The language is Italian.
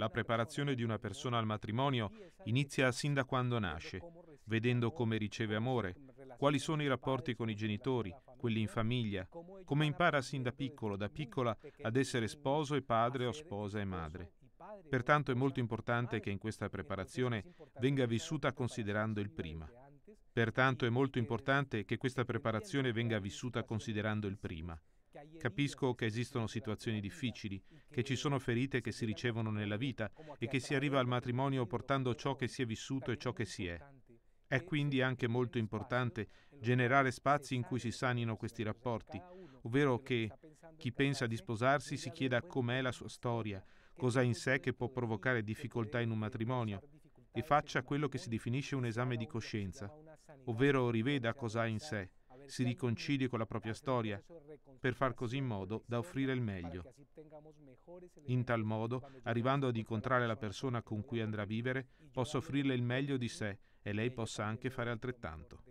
La preparazione di una persona al matrimonio inizia sin da quando nasce, vedendo come riceve amore, quali sono i rapporti con i genitori, quelli in famiglia, come impara sin da piccolo, da piccola, ad essere sposo e padre o sposa e madre. Pertanto è molto importante che in questa preparazione venga vissuta considerando il prima. Pertanto è molto importante che questa preparazione venga vissuta considerando il prima. Capisco che esistono situazioni difficili, che ci sono ferite che si ricevono nella vita e che si arriva al matrimonio portando ciò che si è vissuto e ciò che si è. È quindi anche molto importante generare spazi in cui si sanino questi rapporti, ovvero che chi pensa di sposarsi si chieda com'è la sua storia, cosa in sé che può provocare difficoltà in un matrimonio e faccia quello che si definisce un esame di coscienza, ovvero riveda cosa ha in sé, si riconcilia con la propria storia, per far così in modo da offrire il meglio. In tal modo, arrivando ad incontrare la persona con cui andrà a vivere, posso offrirle il meglio di sé e lei possa anche fare altrettanto.